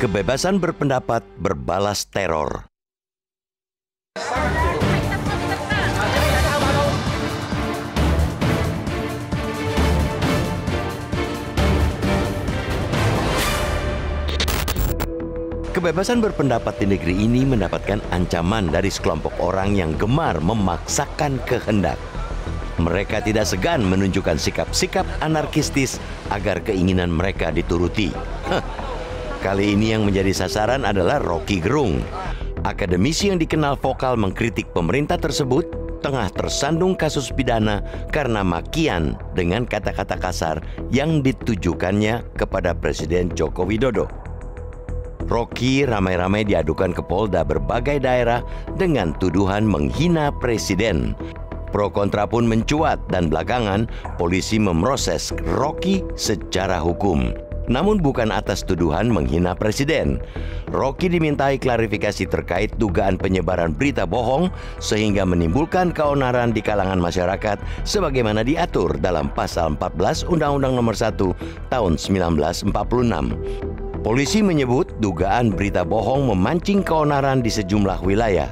Kebebasan berpendapat berbalas teror. Kebebasan berpendapat di negeri ini mendapatkan ancaman dari sekelompok orang yang gemar memaksakan kehendak. Mereka tidak segan menunjukkan sikap-sikap anarkistis agar keinginan mereka dituruti. Hah. Kali ini yang menjadi sasaran adalah Rocky Gerung. Akademisi yang dikenal vokal mengkritik pemerintah tersebut tengah tersandung kasus pidana karena makian dengan kata-kata kasar yang ditujukannya kepada Presiden Joko Widodo. Rocky ramai-ramai diadukan ke Polda berbagai daerah dengan tuduhan menghina Presiden. Pro kontra pun mencuat dan belakangan polisi memproses Rocky secara hukum namun bukan atas tuduhan menghina presiden. Rocky dimintai klarifikasi terkait dugaan penyebaran berita bohong sehingga menimbulkan keonaran di kalangan masyarakat sebagaimana diatur dalam pasal 14 Undang-Undang Nomor 1 tahun 1946. Polisi menyebut dugaan berita bohong memancing keonaran di sejumlah wilayah.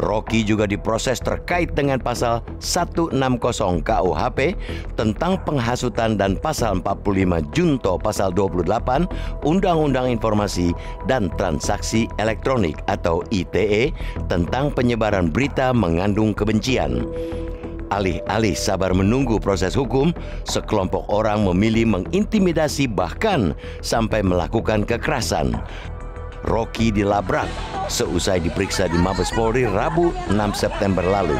Rocky juga diproses terkait dengan pasal 160 KUHP tentang penghasutan dan pasal 45 Junto pasal 28 Undang-Undang Informasi dan Transaksi Elektronik atau ITE tentang penyebaran berita mengandung kebencian. Alih-alih sabar menunggu proses hukum, sekelompok orang memilih mengintimidasi bahkan sampai melakukan kekerasan. Rocky dilabrak seusai diperiksa di Mabes Polri Rabu 6 September lalu.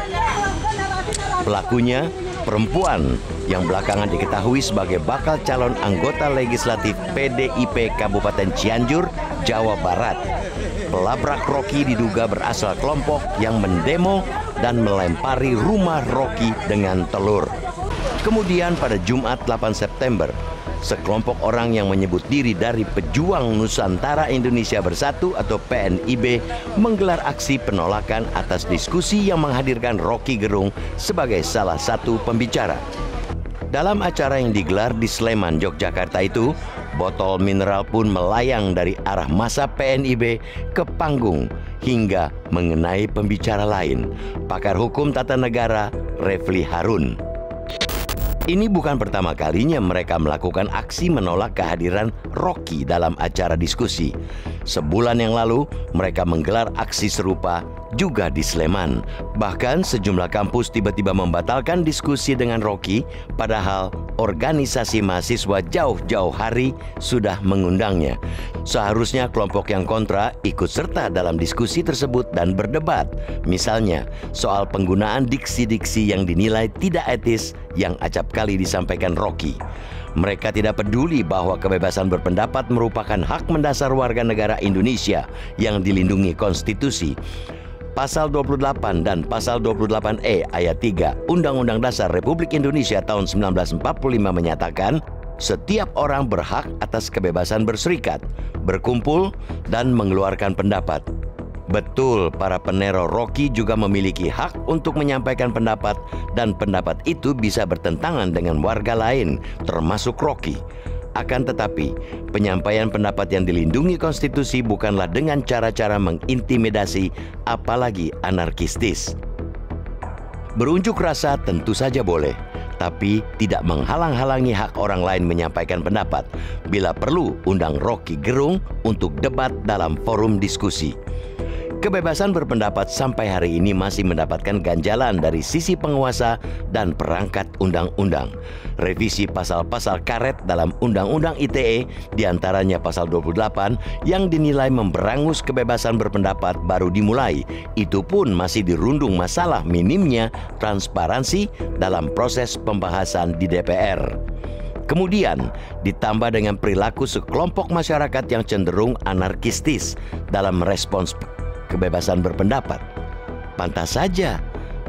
Pelakunya perempuan yang belakangan diketahui sebagai bakal calon anggota legislatif PDIP Kabupaten Cianjur, Jawa Barat. Pelabrak Rocky diduga berasal kelompok yang mendemo dan melempari rumah Rocky dengan telur. Kemudian pada Jumat 8 September, sekelompok orang yang menyebut diri dari Pejuang Nusantara Indonesia Bersatu atau PNIB menggelar aksi penolakan atas diskusi yang menghadirkan Rocky Gerung sebagai salah satu pembicara. Dalam acara yang digelar di Sleman, Yogyakarta itu, botol mineral pun melayang dari arah masa PNIB ke panggung hingga mengenai pembicara lain, pakar hukum tata negara Refli Harun. Ini bukan pertama kalinya mereka melakukan aksi menolak kehadiran Rocky dalam acara diskusi. Sebulan yang lalu, mereka menggelar aksi serupa juga di Sleman. Bahkan sejumlah kampus tiba-tiba membatalkan diskusi dengan Rocky, padahal organisasi mahasiswa jauh-jauh hari sudah mengundangnya. Seharusnya kelompok yang kontra ikut serta dalam diskusi tersebut dan berdebat. Misalnya, soal penggunaan diksi-diksi yang dinilai tidak etis yang acap kali disampaikan Rocky. Mereka tidak peduli bahwa kebebasan berpendapat merupakan hak mendasar warga negara Indonesia yang dilindungi konstitusi pasal 28 dan pasal 28E ayat 3 Undang-Undang Dasar Republik Indonesia tahun 1945 menyatakan setiap orang berhak atas kebebasan berserikat, berkumpul, dan mengeluarkan pendapat. Betul, para peneror Rocky juga memiliki hak untuk menyampaikan pendapat dan pendapat itu bisa bertentangan dengan warga lain, termasuk Rocky. Akan tetapi, penyampaian pendapat yang dilindungi konstitusi bukanlah dengan cara-cara mengintimidasi, apalagi anarkistis. Berunjuk rasa tentu saja boleh, tapi tidak menghalang-halangi hak orang lain menyampaikan pendapat. Bila perlu, undang Rocky Gerung untuk debat dalam forum diskusi. Kebebasan berpendapat sampai hari ini masih mendapatkan ganjalan dari sisi penguasa dan perangkat undang-undang. Revisi pasal-pasal karet dalam Undang-Undang ITE, diantaranya pasal 28 yang dinilai memberangus kebebasan berpendapat baru dimulai. Itu pun masih dirundung masalah minimnya transparansi dalam proses pembahasan di DPR. Kemudian ditambah dengan perilaku sekelompok masyarakat yang cenderung anarkistis dalam respons kebebasan berpendapat. Pantas saja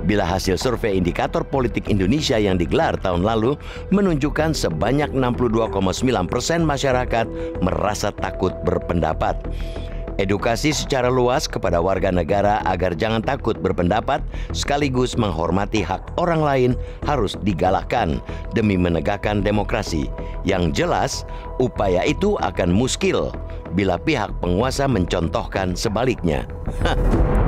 bila hasil survei indikator politik Indonesia yang digelar tahun lalu menunjukkan sebanyak 62,9 persen masyarakat merasa takut berpendapat. Edukasi secara luas kepada warga negara agar jangan takut berpendapat sekaligus menghormati hak orang lain harus digalakkan demi menegakkan demokrasi. Yang jelas, upaya itu akan muskil bila pihak penguasa mencontohkan sebaliknya.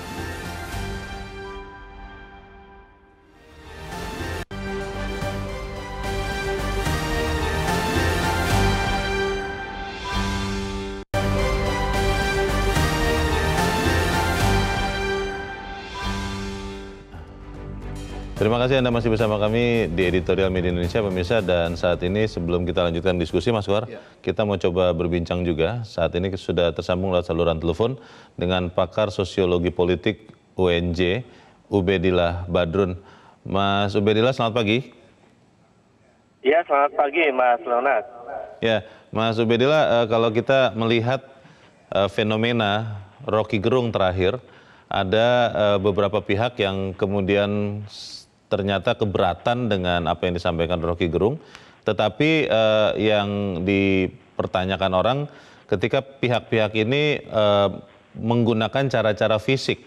Terima kasih Anda masih bersama kami di Editorial Media Indonesia, pemirsa. Dan saat ini sebelum kita lanjutkan diskusi, Mas War, ya. kita mau coba berbincang juga. Saat ini sudah tersambung lewat saluran telepon dengan pakar sosiologi politik UNJ, Ubedillah Badrun. Mas Ubedillah, selamat pagi. Ya, selamat pagi Mas Leonard. Ya, Mas Ubedillah, eh, kalau kita melihat eh, fenomena Rocky Gerung terakhir, ada eh, beberapa pihak yang kemudian ternyata keberatan dengan apa yang disampaikan Rocky Gerung. Tetapi eh, yang dipertanyakan orang ketika pihak-pihak ini eh, menggunakan cara-cara fisik,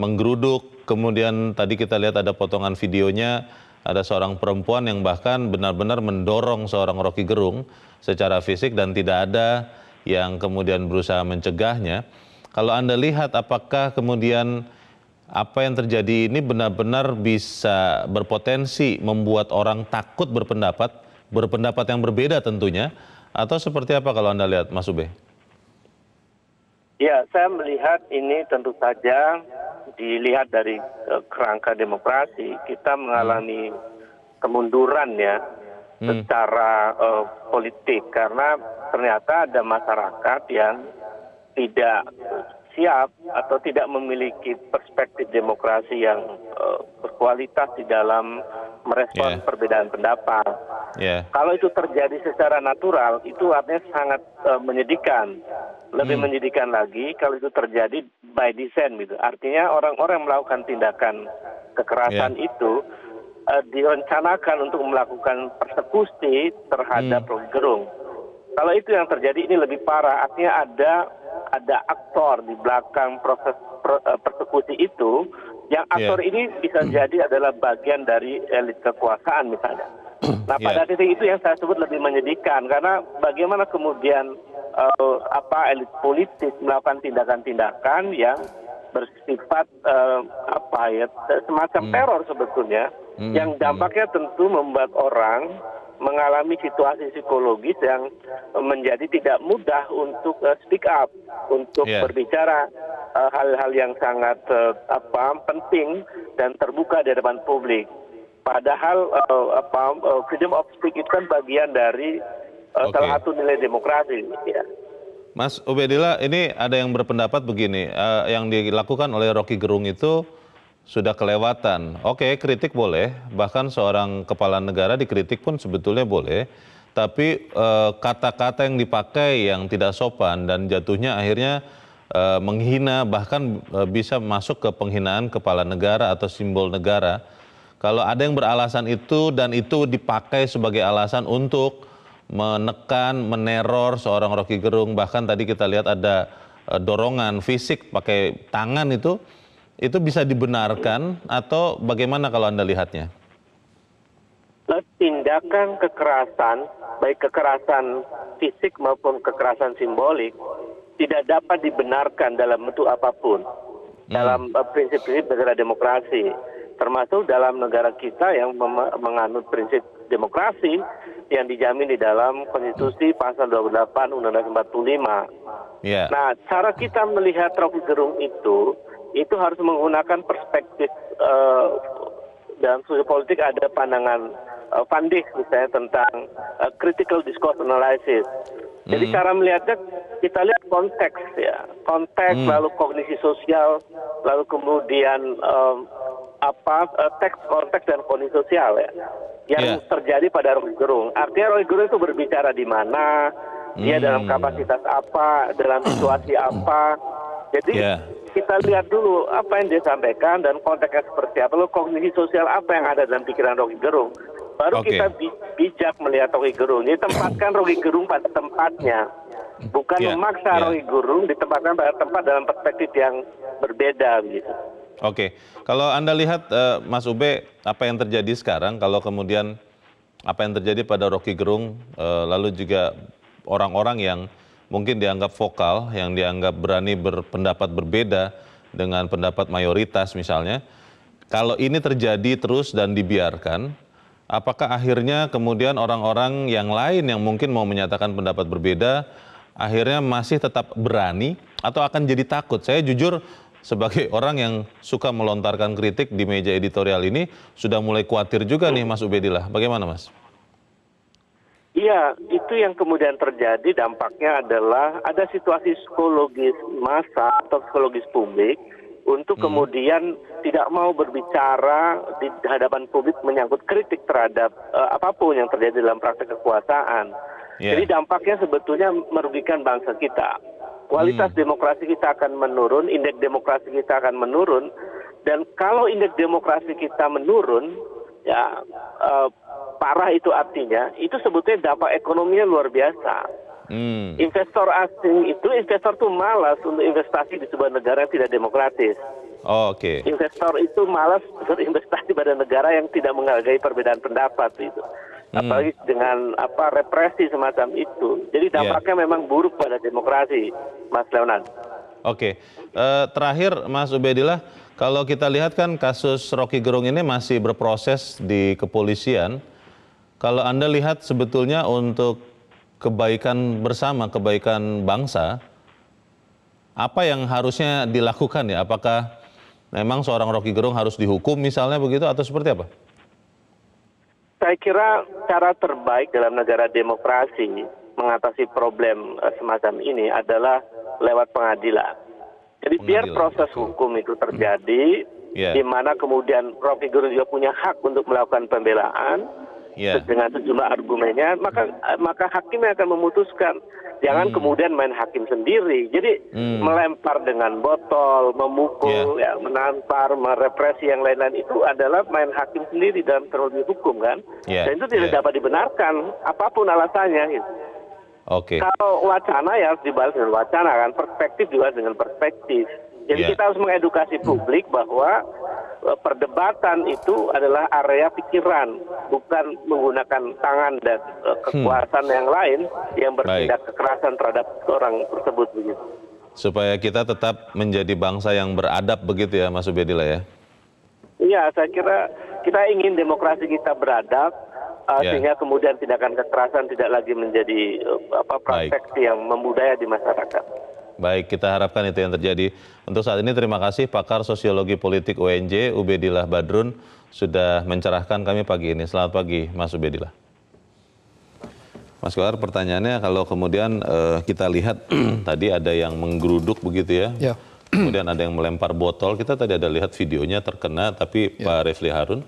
menggeruduk, kemudian tadi kita lihat ada potongan videonya ada seorang perempuan yang bahkan benar-benar mendorong seorang Rocky Gerung secara fisik dan tidak ada yang kemudian berusaha mencegahnya. Kalau Anda lihat apakah kemudian apa yang terjadi ini benar-benar bisa berpotensi membuat orang takut berpendapat, berpendapat yang berbeda tentunya, atau seperti apa kalau Anda lihat, Mas Ube? Ya, saya melihat ini tentu saja dilihat dari e, kerangka demokrasi, kita mengalami hmm. kemunduran ya hmm. secara uh, politik karena ternyata ada masyarakat yang tidak siap ya, atau tidak memiliki perspektif demokrasi yang uh, berkualitas di dalam merespon yeah. perbedaan pendapat. Yeah. Kalau itu terjadi secara natural, itu artinya sangat uh, menyedihkan. Lebih hmm. menyedihkan lagi kalau itu terjadi by design gitu. Artinya orang-orang melakukan tindakan kekerasan yeah. itu uh, direncanakan untuk melakukan persekusi terhadap hmm. gerung. Kalau itu yang terjadi ini lebih parah, artinya ada ada aktor di belakang proses eh, persekusi itu yang iya. aktor yeah. ini bisa hmm. jadi adalah bagian dari elit kekuasaan misalnya. Hmm. Nah pada yeah. titik itu yang saya sebut lebih menyedihkan karena bagaimana kemudian uh, apa elit politik melakukan tindakan-tindakan yang bersifat uh, apa ya semacam mm. teror sebetulnya mm. yang dampaknya hmm. tentu membuat orang mengalami situasi psikologis yang menjadi tidak mudah untuk uh, speak up, untuk yeah. berbicara eh, hal-hal uh, yang sangat uh, apa penting dan terbuka di depan publik. Padahal uh, apa uh, freedom of speech itu kan bagian dari uh, okay. salah satu nilai demokrasi. Ya. Mas Ubedillah, ini ada yang berpendapat begini, uh, yang dilakukan oleh Rocky Gerung itu sudah kelewatan. Oke, okay, kritik boleh, bahkan seorang kepala negara dikritik pun sebetulnya boleh. Tapi eh, kata-kata uh, yang dipakai yang tidak sopan dan jatuhnya akhirnya uh, menghina, bahkan uh, bisa masuk ke penghinaan kepala negara atau simbol negara. Kalau ada yang beralasan itu dan itu dipakai sebagai alasan untuk menekan, meneror seorang Rocky Gerung, bahkan tadi kita lihat ada dorongan fisik pakai tangan itu itu bisa dibenarkan atau bagaimana kalau Anda lihatnya? Nah, tindakan kekerasan, baik kekerasan fisik maupun kekerasan simbolik, tidak dapat dibenarkan dalam bentuk apapun. Hmm. Dalam eh, prinsip-prinsip negara demokrasi, termasuk dalam negara kita yang menganut prinsip demokrasi yang dijamin di dalam konstitusi pasal 28 Undang-Undang 45. Yeah. Iya. Nah, cara kita melihat Rocky Gerung itu itu harus menggunakan perspektif eh, dalam sudut politik ada pandangan uh, eh, Fandik misalnya tentang uh, critical discourse analysis. Hmm. Jadi cara melihatnya kita lihat konteks ya, konteks hmm. lalu kognisi sosial, lalu kemudian um, apa uh, teks konteks dan kondisi sosial ya yang yeah. terjadi pada Roy Gerung. Artinya Roy Gerung itu berbicara di mana, dia dalam hmm. kapasitas apa, dalam situasi apa, jadi yeah. kita lihat dulu apa yang dia sampaikan dan konteksnya seperti apa, lalu kognisi sosial apa yang ada dalam pikiran Rocky Gerung. Baru okay. kita bijak melihat Rocky Gerung. Jadi tempatkan Rocky Gerung pada tempatnya, bukan yeah. memaksa yeah. Rocky Gerung ditempatkan pada tempat dalam perspektif yang berbeda gitu. Oke, okay. kalau anda lihat uh, Mas Ube, apa yang terjadi sekarang? Kalau kemudian apa yang terjadi pada Rocky Gerung, uh, lalu juga orang-orang yang mungkin dianggap vokal, yang dianggap berani berpendapat berbeda dengan pendapat mayoritas misalnya, kalau ini terjadi terus dan dibiarkan, apakah akhirnya kemudian orang-orang yang lain yang mungkin mau menyatakan pendapat berbeda akhirnya masih tetap berani atau akan jadi takut? Saya jujur sebagai orang yang suka melontarkan kritik di meja editorial ini sudah mulai khawatir juga nih Mas Ubedillah. Bagaimana Mas? iya itu yang kemudian terjadi dampaknya adalah ada situasi psikologis massa atau psikologis publik untuk hmm. kemudian tidak mau berbicara di hadapan publik menyangkut kritik terhadap uh, apapun yang terjadi dalam praktek kekuasaan. Yeah. Jadi dampaknya sebetulnya merugikan bangsa kita. Kualitas hmm. demokrasi kita akan menurun, indeks demokrasi kita akan menurun, dan kalau indeks demokrasi kita menurun, ya uh, parah itu artinya itu sebetulnya dampak ekonominya luar biasa. Hmm. Investor asing itu investor tuh malas untuk investasi di sebuah negara yang tidak demokratis. Oh, Oke. Okay. Investor itu malas berinvestasi pada negara yang tidak menghargai perbedaan pendapat itu. Hmm. Apalagi dengan apa represi semacam itu. Jadi iya. dampaknya yeah. memang buruk pada demokrasi, Mas Leonan. Oke. Okay. Uh, eh, terakhir Mas Ubedillah, kalau kita lihat kan kasus Rocky Gerung ini masih berproses di kepolisian kalau Anda lihat sebetulnya untuk kebaikan bersama, kebaikan bangsa, apa yang harusnya dilakukan ya? Apakah memang seorang Rocky Gerung harus dihukum misalnya begitu atau seperti apa? Saya kira cara terbaik dalam negara demokrasi mengatasi problem eh, semacam ini adalah lewat pengadilan. Jadi pengadilan, biar proses hukum itu hmm. terjadi, hmm. Ya. yeah. di mana kemudian Rocky Gerung juga punya hak untuk melakukan pembelaan, yeah. dengan sejumlah argumennya maka maka hakim akan memutuskan jangan hmm. kemudian main hakim sendiri jadi hmm. melempar dengan botol memukul yeah. ya menampar merepresi yang lain-lain itu adalah main hakim sendiri dan terlalu hukum kan yeah. dan itu tidak yeah. dapat dibenarkan apapun alasannya gitu. Okay. Kalau wacana ya harus dibalas dengan wacana kan, perspektif juga dengan perspektif. Jadi yeah. kita harus mengedukasi publik bahwa eh, perdebatan itu adalah area pikiran, bukan menggunakan tangan dan eh, hmm. kekuasaan hmm. yang lain yang bertindak Baik. kekerasan terhadap orang tersebut Supaya kita tetap menjadi bangsa yang beradab begitu ya Mas Ubedillah ya. Iya, saya kira kita ingin demokrasi kita beradab uh, eh, yeah. sehingga kemudian tindakan kekerasan tidak lagi menjadi uh, apa praktek yang membudaya di masyarakat. Baik, kita harapkan itu yang terjadi. Untuk saat ini terima kasih pakar sosiologi politik UNJ Ubedillah Badrun sudah mencerahkan kami pagi ini. Selamat pagi Mas Ubedillah. Mas Kohar, pertanyaannya kalau kemudian uh, kita lihat tadi ada yang menggeruduk begitu ya. ya. Kemudian ada yang melempar botol. Kita tadi ada lihat videonya terkena tapi ya. Pak Refli Harun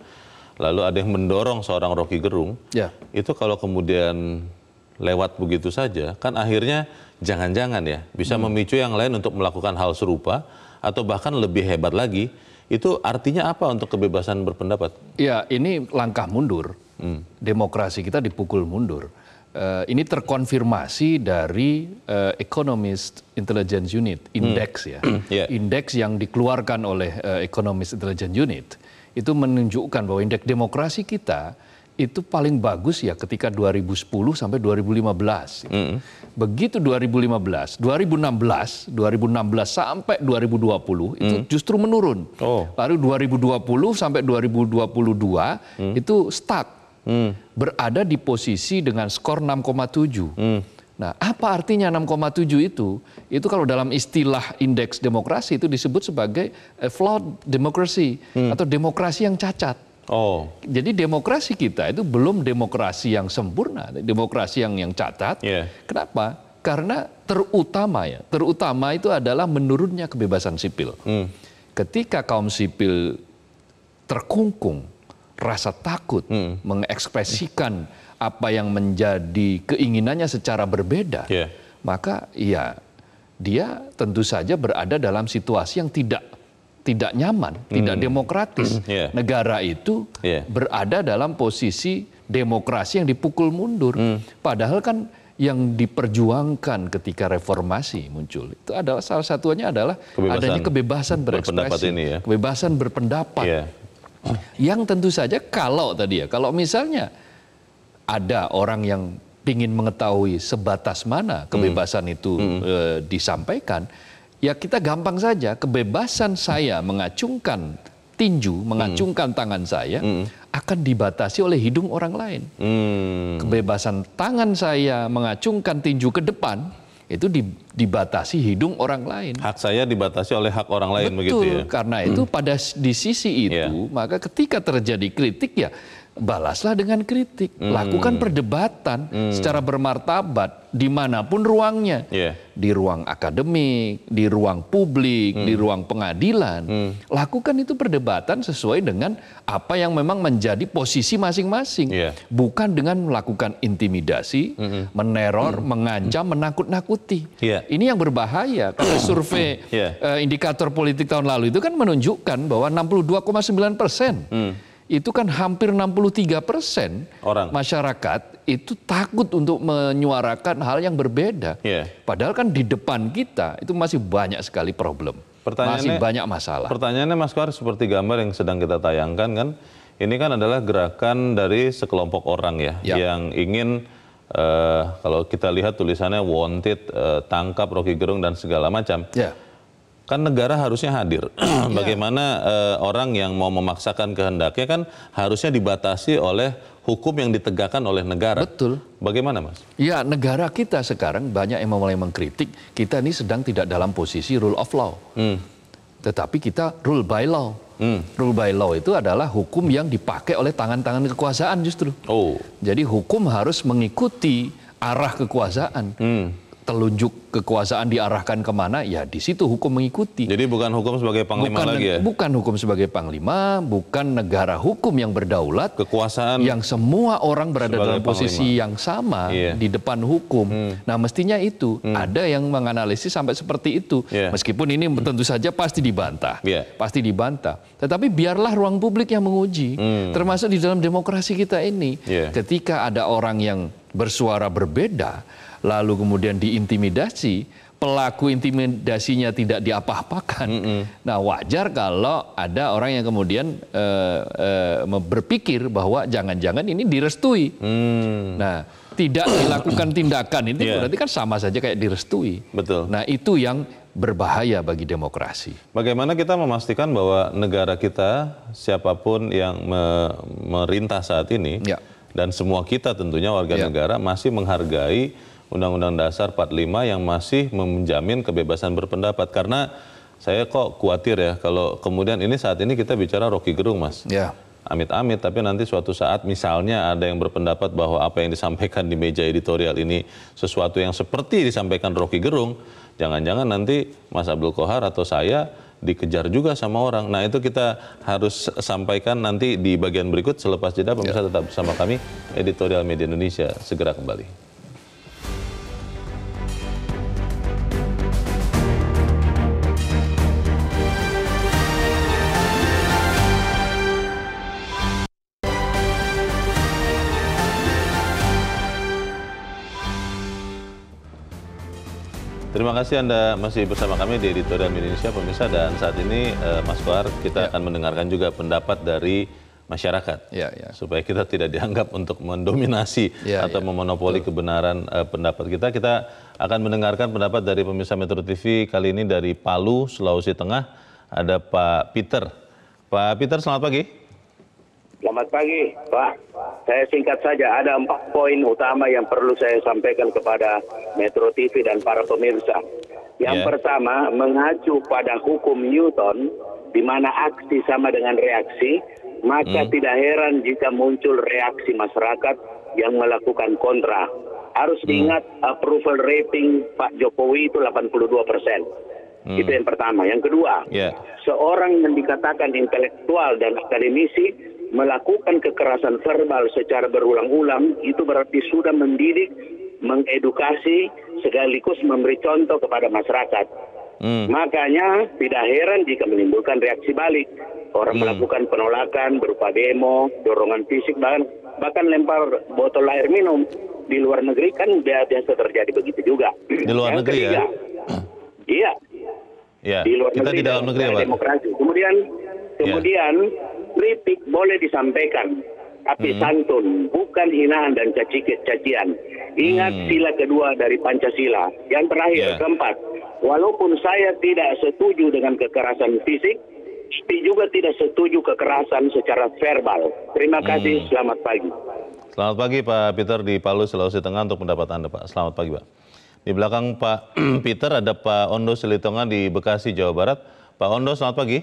lalu ada yang mendorong seorang Rocky Gerung. Ya. Itu kalau kemudian lewat begitu saja kan akhirnya jangan-jangan ya bisa hmm. memicu yang lain untuk melakukan hal serupa atau bahkan lebih hebat lagi. Itu artinya apa untuk kebebasan berpendapat? Ya, ini langkah mundur. Hmm. Demokrasi kita dipukul mundur. Uh, ini terkonfirmasi dari uh, Economist Intelligence Unit, hmm. index hmm. ya. yeah. Ya. Indeks yang dikeluarkan oleh uh, Economist Intelligence Unit itu menunjukkan bahwa indeks demokrasi kita itu paling bagus ya ketika 2010 sampai 2015. Mm. Begitu 2015, 2016, 2016 sampai 2020 itu justru menurun. Oh. Lalu 2020 sampai 2022 mm. itu stuck. Mm. Berada di posisi dengan skor 6,7. Mm. Nah, apa artinya 6,7 itu? Itu kalau dalam istilah indeks demokrasi itu disebut sebagai flawed democracy hmm. atau demokrasi yang cacat. Oh. Jadi demokrasi kita itu belum demokrasi yang sempurna, demokrasi yang yang cacat. Yeah. Kenapa? Karena terutama ya, terutama itu adalah menurunnya kebebasan sipil. Mm. Ketika kaum sipil terkungkung rasa takut mm. mengekspresikan mm. apa yang menjadi keinginannya secara berbeda, yeah. maka ya dia tentu saja berada dalam situasi yang tidak tidak nyaman, hmm. tidak demokratis. Hmm. Yeah. Negara itu yeah. berada dalam posisi demokrasi yang dipukul mundur. Hmm. Padahal kan yang diperjuangkan ketika reformasi muncul itu adalah salah satunya adalah kebebasan adanya kebebasan berekspresi, ini ya. kebebasan berpendapat. Yeah. Yang tentu saja kalau tadi ya, kalau misalnya ada orang yang ingin mengetahui sebatas mana hmm. kebebasan hmm. itu hmm. E, disampaikan, ya kita gampang saja kebebasan saya mengacungkan tinju, mengacungkan hmm. tangan saya hmm. hmm. akan dibatasi oleh hidung orang lain. Hmm. Kebebasan tangan saya mengacungkan tinju ke depan itu dibatasi hidung orang lain. Hak saya dibatasi oleh hak orang lain Betul, begitu ya. karena itu hmm. pada di sisi ya. itu yeah. maka ketika terjadi kritik ya balaslah dengan kritik, hmm. lakukan perdebatan hmm. secara bermartabat dimanapun ruangnya, yeah. di ruang akademik, di ruang publik, hmm. di ruang pengadilan, hmm. lakukan itu perdebatan sesuai dengan apa yang memang menjadi posisi masing-masing, yeah. bukan dengan melakukan intimidasi, hmm. meneror, hmm. mengancam, menakut-nakuti. Yeah. Ini yang berbahaya. Kalau hmm. survei yeah. Iya. uh, indikator politik tahun lalu itu kan menunjukkan bahwa 62,9 persen. Hmm itu kan hampir 63 persen Orang. masyarakat itu takut untuk menyuarakan hal yang berbeda. Yeah. Padahal kan di depan kita itu masih banyak sekali problem, masih banyak masalah. Pertanyaannya Mas Kuar seperti gambar yang sedang kita tayangkan kan, ini kan adalah gerakan dari sekelompok orang ya, yeah. yang ingin uh, kalau kita lihat tulisannya wanted, uh, tangkap Rocky Gerung dan segala macam. Yeah kan negara harusnya hadir. Iya. Bagaimana uh, orang yang mau memaksakan kehendaknya kan harusnya dibatasi oleh hukum yang ditegakkan oleh negara. Betul. Bagaimana, Mas? Ya, negara kita sekarang banyak yang mulai mengkritik kita ini sedang tidak dalam posisi rule of law. Hmm. Tetapi kita rule by law. Hmm. Rule by law itu adalah hukum yang dipakai oleh tangan-tangan kekuasaan justru. Oh. Jadi hukum harus mengikuti arah kekuasaan. Hmm telunjuk kekuasaan diarahkan kemana, ya di situ hukum mengikuti. Jadi bukan hukum sebagai panglima bukan, lagi ya? Bukan hukum sebagai panglima, bukan negara hukum yang berdaulat. Kekuasaan yang semua orang berada dalam posisi panglima. yang sama yeah. di depan hukum. Hmm. Nah mestinya itu hmm. ada yang menganalisis sampai seperti itu, yeah. meskipun ini tentu saja pasti dibantah, yeah. pasti dibantah. Tetapi biarlah ruang publik yang menguji, hmm. termasuk di dalam demokrasi kita ini. Yeah. Ketika ada orang yang bersuara berbeda lalu kemudian diintimidasi, pelaku intimidasinya tidak diapa-apakan. Mm -hmm. Nah, wajar kalau ada orang yang kemudian uh, uh, berpikir bahwa jangan-jangan ini direstui. Mm. Nah, tidak dilakukan tindakan itu yeah. berarti kan sama saja kayak direstui. Betul. Nah, itu yang berbahaya bagi demokrasi. Bagaimana kita memastikan bahwa negara kita siapapun yang merintah saat ini yeah. dan semua kita tentunya warga yeah. negara masih menghargai Undang-Undang Dasar 45 yang masih menjamin kebebasan berpendapat karena saya kok khawatir ya kalau kemudian ini saat ini kita bicara Rocky Gerung mas. Ya. amit-amit, tapi nanti suatu saat misalnya ada yang berpendapat bahwa apa yang disampaikan di meja editorial ini sesuatu yang seperti disampaikan Rocky Gerung, jangan-jangan nanti Mas Abdul Kohar atau saya dikejar juga sama orang. Nah itu kita harus sampaikan nanti di bagian berikut selepas jeda pemirsa ya. tetap bersama kami editorial media Indonesia segera kembali. Terima kasih Anda masih bersama kami di Editorial Indonesia pemirsa dan saat ini uh, Mas Kuar kita ya. akan mendengarkan juga pendapat dari masyarakat ya, ya. supaya kita tidak dianggap untuk mendominasi ya, atau ya. memonopoli Betul. kebenaran uh, pendapat kita. Kita akan mendengarkan pendapat dari pemirsa Metro TV kali ini dari Palu, Sulawesi Tengah ada Pak Peter. Pak Peter selamat pagi. Selamat pagi, Pak. Saya singkat saja, ada empat poin utama yang perlu saya sampaikan kepada Metro TV dan para pemirsa. Yang yeah. pertama, mengacu pada hukum Newton, di mana aksi sama dengan reaksi, maka mm. tidak heran jika muncul reaksi masyarakat yang melakukan kontra. Harus mm. diingat approval rating Pak Jokowi itu 82 persen. Hmm. Itu yang pertama. Yang kedua, yeah. seorang yang dikatakan intelektual dan akademisi melakukan kekerasan verbal secara berulang-ulang itu berarti sudah mendidik, mengedukasi, sekaligus memberi contoh kepada masyarakat. Hmm. Makanya tidak heran jika menimbulkan reaksi balik. Orang hmm. melakukan penolakan berupa demo, dorongan fisik, bahkan, bahkan lempar botol air minum. Di luar negeri kan biasa terjadi begitu juga. Di luar negeri ya? Iya. Ya. Di luar kita negeri di dalam negeri ya, Demokrasi. Kemudian, iya. kemudian kritik boleh disampaikan, tapi hmm. santun, bukan hinaan dan cacian. Ingat hmm. sila kedua dari Pancasila. Yang terakhir, yeah. keempat, walaupun saya tidak setuju dengan kekerasan fisik, tapi juga tidak setuju kekerasan secara verbal. Terima kasih, hmm. selamat pagi. Selamat pagi Pak Peter di Palu, Sulawesi Tengah untuk pendapat Anda Pak. Selamat pagi Pak. Di belakang Pak Peter ada Pak Ondo Selitonga di Bekasi, Jawa Barat. Pak Ondo, selamat pagi.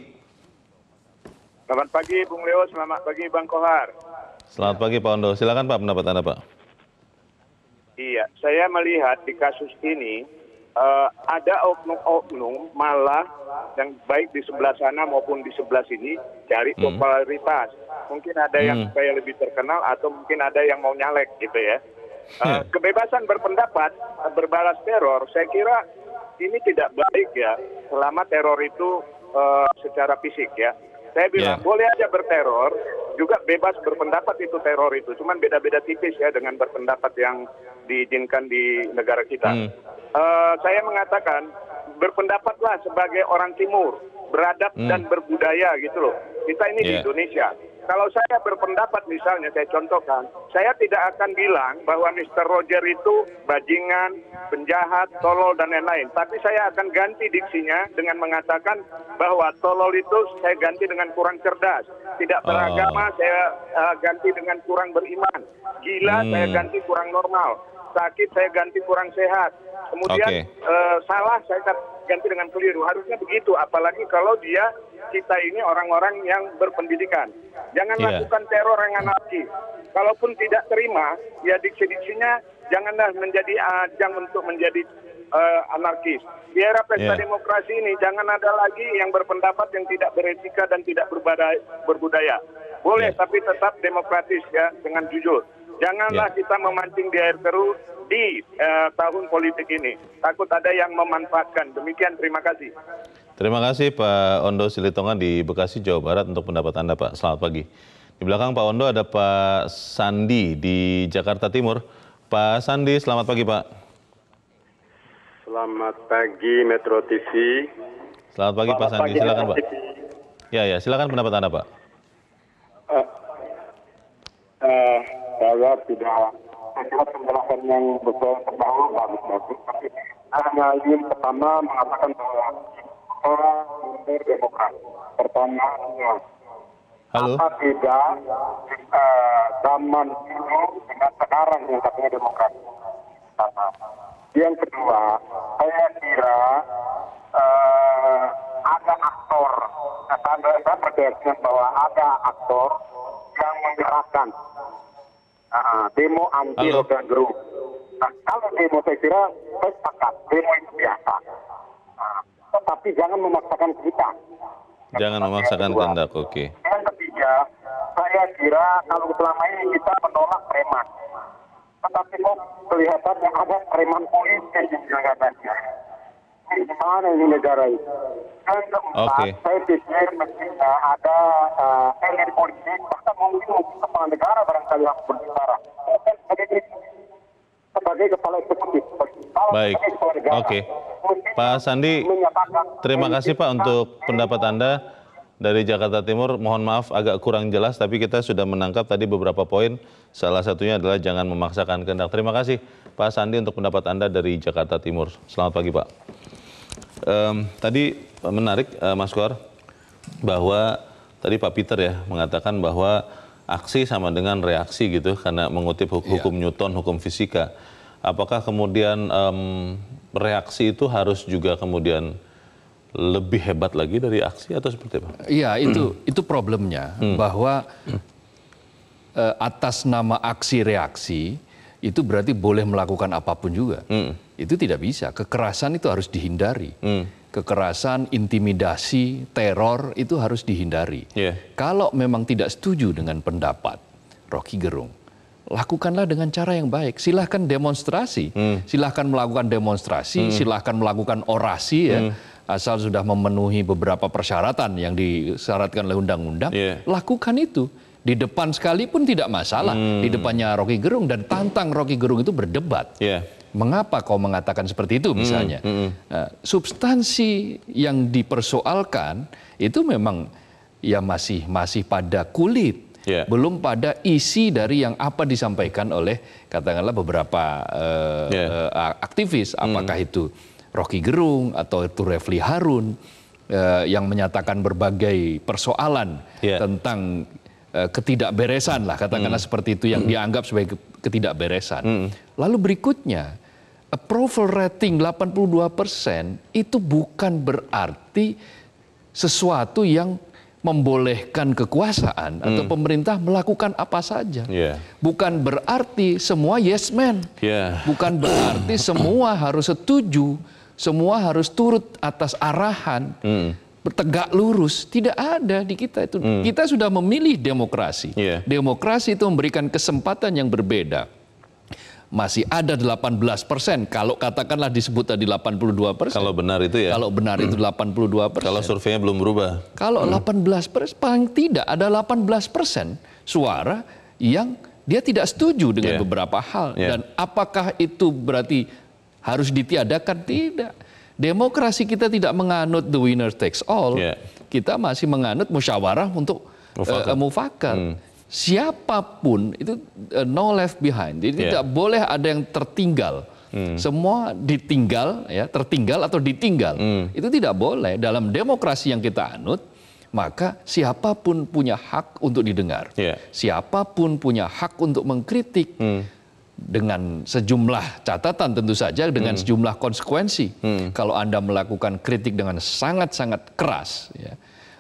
Selamat pagi Bung Leo, selamat pagi Bang Kohar. Selamat pagi Pak Ondo. Silakan Pak pendapat Anda Pak. Iya, saya melihat di kasus ini uh, ada oknum-oknum malah yang baik di sebelah sana maupun di sebelah sini cari hmm. popularitas. Mungkin ada hmm. yang supaya lebih terkenal atau mungkin ada yang mau nyalek gitu ya. Uh, kebebasan berpendapat berbalas teror, saya kira ini tidak baik ya selama teror itu uh, secara fisik ya saya bilang yeah. boleh aja berteror juga bebas berpendapat itu teror itu cuman beda-beda tipis ya dengan berpendapat yang diizinkan di negara kita Mm. uh, saya mengatakan berpendapatlah sebagai orang timur beradab mm. dan berbudaya gitu loh kita ini yeah. di ya. Indonesia kalau saya berpendapat misalnya saya contohkan, saya tidak akan bilang bahwa Mr. Roger itu bajingan, penjahat, tolol dan lain-lain. Tapi saya akan ganti diksinya dengan mengatakan bahwa tolol itu saya ganti dengan kurang cerdas, tidak beragama oh. saya uh, ganti dengan kurang beriman, gila hmm. saya ganti kurang normal, sakit saya ganti kurang sehat. Kemudian okay. uh, eh, salah saya ganti dengan keliru. Harusnya begitu apalagi kalau dia kita ini orang-orang yang berpendidikan. Jangan yeah. lakukan teror yang anarki. Kalaupun tidak terima, ya diksi-diksinya janganlah menjadi ah, ajang untuk menjadi uh, anarkis. Di era pesta yeah. demokrasi ini jangan ada lagi yang berpendapat yang tidak beretika dan tidak berbudaya. Boleh yeah. tapi tetap demokratis ya dengan jujur janganlah ya. kita memancing di air keruh di eh, tahun politik ini. Takut ada yang memanfaatkan. Demikian, terima kasih. Terima kasih Pak Ondo Silitongan di Bekasi, Jawa Barat untuk pendapat Anda Pak. Selamat pagi. Di belakang Pak Ondo ada Pak Sandi di Jakarta Timur. Pak Sandi, selamat pagi Pak. Selamat pagi Metro TV. Selamat pagi selamat Pak Sandi, pagi, silakan Pak. Ya, ya, silakan pendapat Anda Pak. Uh, uh, saya tidak saya penjelasan yang betul terbaru bagus bagus tapi hanya ingin pertama mengatakan bahwa kita mundur pertanyaannya Halo. apa tidak uh, eh, zaman dulu dengan sekarang yang katanya demokrat pertama yang kedua saya kira uh, ada aktor saya, saya percaya bahwa ada aktor yang menggerakkan uh, demo anti Rokan Group. Nah, kalau demo saya kira saya sepakat, demo itu biasa. Nah, tetapi jangan memaksakan kita. Jangan memaksakan tanda. oke. Okay. Yang ketiga, saya kira kalau selama ini kita menolak preman. Tetapi kok kelihatannya ada preman politik di Jakarta orang di negara ini. Dan keempat, okay. saya pikir uh, ada uh, eh, elit politik, bahkan mungkin mungkin kepala negara barangkali harus berbicara. Bukan sebagai sebagai kepala eksekutif. Baik. Oke. Okay. Pak Sandi, terima kasih Pak untuk pendapat Anda dari Jakarta Timur. Mohon maaf agak kurang jelas, tapi kita sudah menangkap tadi beberapa poin. Salah satunya adalah jangan memaksakan kehendak. Terima kasih Pak Sandi untuk pendapat Anda dari Jakarta Timur. Selamat pagi Pak um, tadi menarik uh, Mas Kor bahwa tadi Pak Peter ya mengatakan bahwa aksi sama dengan reaksi gitu karena mengutip iya. hukum, yeah. Newton, hukum fisika. Apakah kemudian um, reaksi itu harus juga kemudian lebih hebat lagi dari aksi atau seperti apa? Iya itu itu problemnya hmm. hmm. bahwa eh, atas nama aksi reaksi itu berarti boleh melakukan apapun juga. Hmm itu tidak bisa. Kekerasan itu harus dihindari. Hmm. Kekerasan, intimidasi, teror itu harus dihindari. Yeah. Kalau memang tidak setuju dengan pendapat Rocky Gerung, lakukanlah dengan cara yang baik. Silahkan demonstrasi, hmm. silahkan melakukan demonstrasi, hmm. silahkan melakukan orasi ya. Hmm. Asal sudah memenuhi beberapa persyaratan yang disyaratkan oleh undang-undang, yeah. lakukan itu di depan sekalipun tidak masalah. Hmm. Di depannya Rocky Gerung dan tantang Rocky Gerung itu berdebat. Yeah mengapa kau mengatakan seperti itu misalnya. Mm, mm, Nah, substansi yang dipersoalkan itu memang ya masih masih pada kulit, yeah. belum pada isi dari yang apa disampaikan oleh katakanlah beberapa uh, eh, yeah. Ya. uh, aktivis, hmm. apakah mm. itu Rocky Gerung atau itu Refli Harun uh, yang menyatakan berbagai persoalan yeah. tentang eh, ketidakberesan lah katakanlah hmm. seperti itu yang hmm. dianggap sebagai ketidakberesan. Hmm. Lalu berikutnya, approval rating 82 persen itu bukan berarti sesuatu yang membolehkan kekuasaan hmm. atau pemerintah melakukan apa saja. Yeah. Bukan berarti semua yes man. Yeah. Bukan berarti semua harus setuju, semua harus turut atas arahan. Hmm tegak lurus tidak ada di kita itu. Hmm. Kita sudah memilih demokrasi. Yeah. Demokrasi itu memberikan kesempatan yang berbeda. Masih ada 18 persen. Kalau katakanlah disebut tadi 82 persen. Kalau benar itu ya. Kalau benar hmm. itu 82 persen. Kalau surveinya belum berubah. Kalau hmm. 18 persen, paling tidak ada 18 persen suara yang dia tidak setuju dengan yeah. beberapa hal. Yeah. Dan apakah itu berarti harus ditiadakan? Tidak demokrasi kita tidak menganut the winner takes all. Yeah. Kita masih menganut musyawarah untuk eh, mufakat. Uh, mufakat. Hmm. Siapapun itu uh, no left behind. Jadi yeah. tidak boleh ada yang tertinggal. Hmm. Semua ditinggal ya, tertinggal atau ditinggal. Hmm. Itu tidak boleh dalam demokrasi yang kita anut maka siapapun punya hak untuk didengar. Yeah. Siapapun punya hak untuk mengkritik. Hmm dengan sejumlah catatan tentu saja dengan hmm. sejumlah konsekuensi hmm. kalau anda melakukan kritik dengan sangat-sangat keras ya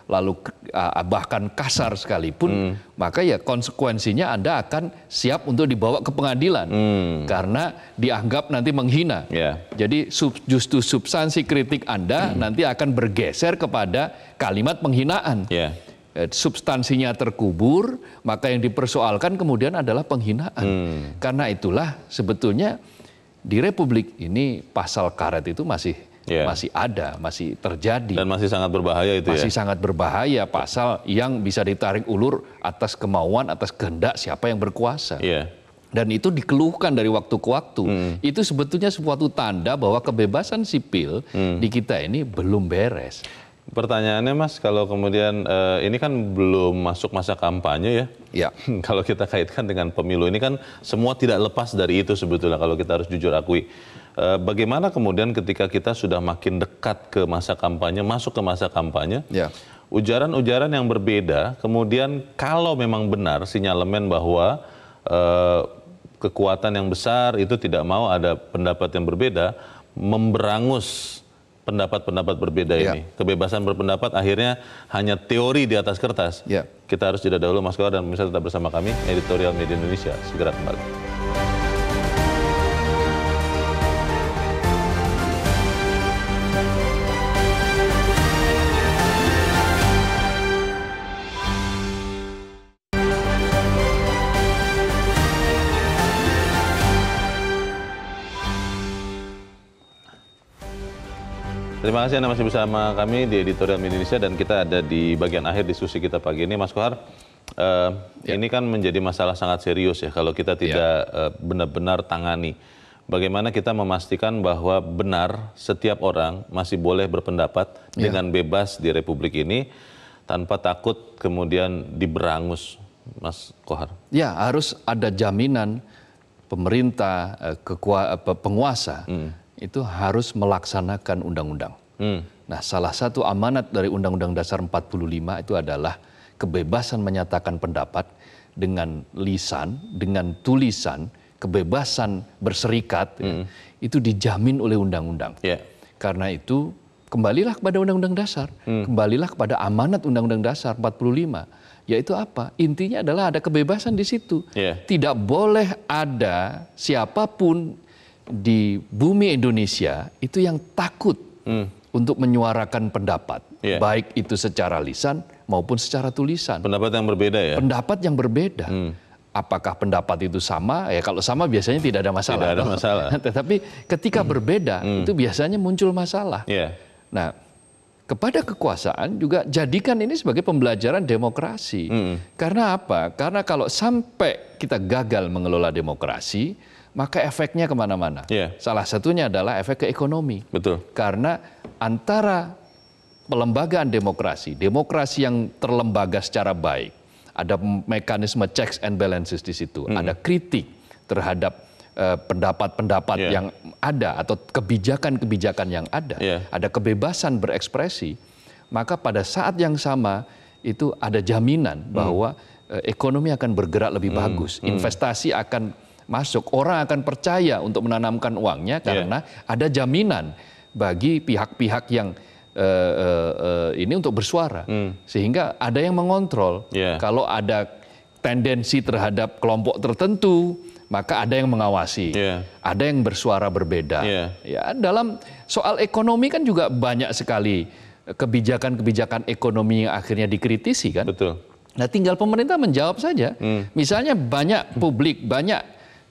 lalu uh, bahkan kasar sekalipun hmm. maka ya konsekuensinya anda akan siap untuk dibawa ke pengadilan hmm. karena dianggap nanti menghina yeah. jadi sub, justru substansi kritik anda hmm. nanti akan bergeser kepada kalimat penghinaan yeah Eh, substansinya terkubur, maka yang dipersoalkan kemudian adalah penghinaan. Hmm. Karena itulah sebetulnya di Republik ini pasal karet itu masih yeah. masih ada, masih terjadi. Dan masih sangat berbahaya itu masih ya? Masih sangat berbahaya pasal yang bisa ditarik ulur atas kemauan, atas kehendak siapa yang berkuasa. Yeah. Dan itu dikeluhkan dari waktu ke waktu. Hmm. Itu sebetulnya suatu tanda bahwa kebebasan sipil hmm. di kita ini belum beres. Pertanyaannya Mas, kalau kemudian eh, ini kan belum masuk masa kampanye ya. Ya. kalau kita kaitkan dengan pemilu ini kan semua tidak lepas dari itu sebetulnya kalau kita harus jujur akui. Eh, bagaimana kemudian ketika kita sudah makin dekat ke masa kampanye, masuk ke masa kampanye, ya. ujaran-ujaran yang berbeda, kemudian kalau memang benar sinyalemen bahwa eh, kekuatan yang besar itu tidak mau ada pendapat yang berbeda, memberangus pendapat-pendapat berbeda ya. ini. Kebebasan berpendapat akhirnya hanya teori di atas kertas. Ya. Kita harus jeda dahulu Mas Kola dan pemirsa tetap bersama kami editorial media Indonesia segera kembali. Terima kasih Anda masih bersama kami di Editorial Indonesia dan kita ada di bagian akhir diskusi kita pagi ini. Mas Kohar, uh, ya. ini kan menjadi masalah sangat serius ya kalau kita ya. tidak eh, benar-benar ya. uh, tangani. Bagaimana kita memastikan bahwa benar setiap orang masih boleh berpendapat ya. dengan bebas di Republik ini tanpa takut kemudian diberangus, Mas Kohar? Ya, harus ada jaminan pemerintah, eh, penguasa, hmm itu harus melaksanakan undang-undang. Hmm. Nah, salah satu amanat dari Undang-Undang Dasar 45 itu adalah kebebasan menyatakan pendapat dengan lisan, dengan tulisan, kebebasan berserikat ya, hmm. ya, itu dijamin oleh undang-undang. Yeah. Karena itu kembalilah kepada Undang-Undang Dasar, hmm. kembalilah kepada amanat Undang-Undang Dasar 45 yaitu apa? Intinya adalah ada kebebasan di situ. Yeah. Tidak boleh ada siapapun di bumi Indonesia itu yang takut hmm. untuk menyuarakan pendapat, yeah. baik itu secara lisan maupun secara tulisan. Pendapat yang berbeda ya. Pendapat yang berbeda. Hmm. Apakah pendapat itu sama? Ya kalau sama biasanya tidak ada masalah. Tidak ada masalah. Tetapi ketika hmm. berbeda hmm. itu biasanya muncul masalah. Yeah. Nah, kepada kekuasaan juga jadikan ini sebagai pembelajaran demokrasi. Hmm. Karena apa? Karena kalau sampai kita gagal mengelola demokrasi, maka efeknya kemana-mana. Yeah. Salah satunya adalah efek ke ekonomi. Betul. Karena antara pelembagaan demokrasi, demokrasi yang terlembaga secara baik, ada mekanisme checks and balances di situ, hmm. ada kritik terhadap eh, pendapat-pendapat uh, iya. yeah. yang ada atau kebijakan-kebijakan yang ada, yeah. ada kebebasan berekspresi, maka pada saat yang sama itu ada jaminan hmm. bahwa uh, ekonomi akan bergerak lebih mm. bagus, hmm. investasi akan masuk, orang akan percaya untuk menanamkan uangnya iya. karena yeah. ada jaminan bagi pihak-pihak yang uh, uh, uh, ini untuk bersuara, mm. sehingga ada yang mengontrol. Yeah. Kalau ada tendensi terhadap kelompok tertentu, maka ada yang mengawasi, yeah. ada yang bersuara berbeda. Yeah. Ya, dalam soal ekonomi kan juga banyak sekali kebijakan-kebijakan ekonomi yang akhirnya dikritisi kan. Betul. Nah, tinggal pemerintah menjawab saja. Hmm. Misalnya banyak publik, banyak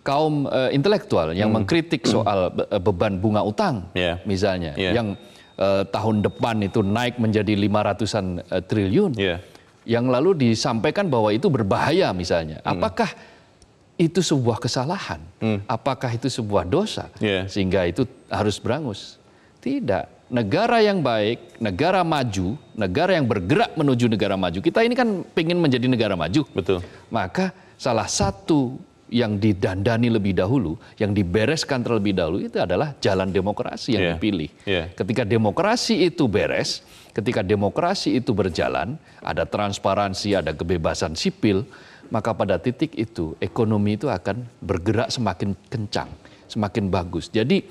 kaum uh, intelektual yang hmm. mengkritik soal be eh, beban bunga utang yeah. misalnya yeah. yang uh, tahun depan itu naik menjadi 500-an uh, triliun. Yeah. Yang lalu disampaikan bahwa itu berbahaya misalnya. Hmm. Apakah itu sebuah kesalahan? hmm. Apakah itu sebuah dosa? Yeah. Sehingga itu harus berangus. Tidak. Negara yang baik, negara maju, negara yang bergerak menuju negara maju. Kita ini kan pengen menjadi negara maju. Betul. Maka salah satu yang didandani lebih dahulu, yang dibereskan terlebih dahulu itu adalah jalan demokrasi yang yeah. dipilih. Yeah. Ketika demokrasi itu beres, ketika demokrasi itu berjalan, ada transparansi, ada kebebasan sipil, maka pada titik itu ekonomi itu akan bergerak semakin kencang, semakin bagus. Jadi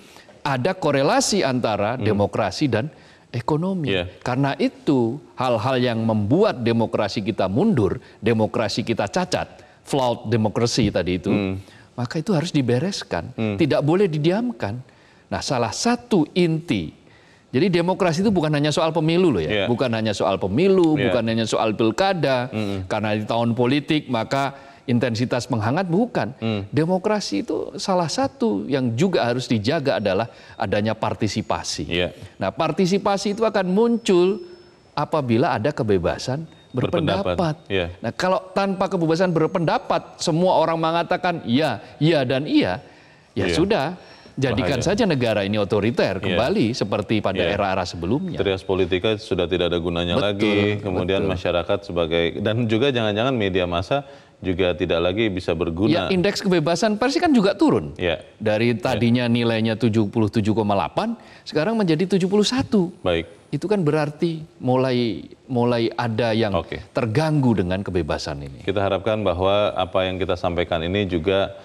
ada korelasi antara hmm. demokrasi dan ekonomi. Yeah. Karena itu hal-hal yang membuat demokrasi kita mundur, demokrasi kita cacat flawed demokrasi tadi itu, hmm. maka itu harus dibereskan, hmm. tidak boleh didiamkan. Nah, salah satu inti. Jadi demokrasi itu bukan hanya soal pemilu loh ya, yeah. bukan hanya soal pemilu, yeah. bukan hanya soal pilkada, hmm. karena di tahun politik maka intensitas menghangat bukan. Hmm. Demokrasi itu salah satu yang juga harus dijaga adalah adanya partisipasi. Yeah. Nah partisipasi itu akan muncul apabila ada kebebasan berpendapat. berpendapat. Ya. Nah, kalau tanpa kebebasan berpendapat, semua orang mengatakan iya, iya dan iya, ya ya. sudah. Jadikan Bahaya. saja negara ini otoriter iya. kembali yeah. seperti pada iya. era-era yeah. sebelumnya. Trias politika sudah tidak ada gunanya betul, lagi. Kemudian betul. masyarakat sebagai dan juga jangan-jangan media massa juga tidak lagi bisa berguna. Ya, indeks kebebasan pers kan juga turun. Ya. Dari iya. tadinya ya. nilainya 77,8 sekarang menjadi 71. Baik itu kan berarti mulai mulai ada yang okay. terganggu dengan kebebasan ini. Kita harapkan bahwa apa yang kita sampaikan ini juga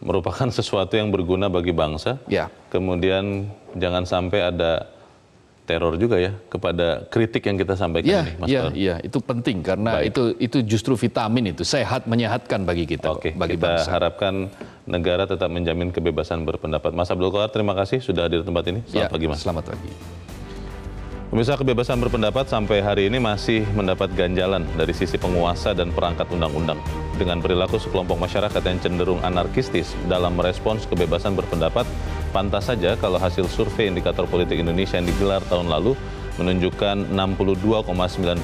merupakan sesuatu yang berguna bagi bangsa. Ya. Kemudian jangan sampai ada teror juga ya kepada kritik yang kita sampaikan ya, ini, Mas Iya, iya, itu penting karena Baik. itu itu justru vitamin itu sehat menyehatkan bagi kita. Oke, bagi kita bangsa. harapkan negara tetap menjamin kebebasan berpendapat. Mas Abdul Qadir, terima kasih sudah hadir di tempat ini. Selamat ya, pagi, Mas. Selamat pagi. Pemirsa kebebasan berpendapat sampai hari ini masih mendapat ganjalan dari sisi penguasa dan perangkat undang-undang dengan perilaku sekelompok masyarakat yang cenderung anarkistis dalam merespons kebebasan berpendapat. Pantas saja kalau hasil survei indikator politik Indonesia yang digelar tahun lalu menunjukkan 62,9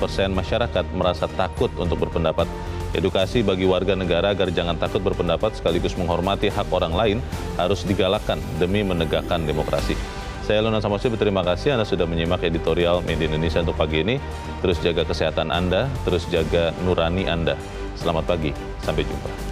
persen masyarakat merasa takut untuk berpendapat. Edukasi bagi warga negara agar jangan takut berpendapat sekaligus menghormati hak orang lain harus digalakkan demi menegakkan demokrasi. Saya Lona Samosir, berterima kasih Anda sudah menyimak editorial Media Indonesia untuk pagi ini. Terus jaga kesehatan Anda, terus jaga nurani Anda. Selamat pagi, sampai jumpa.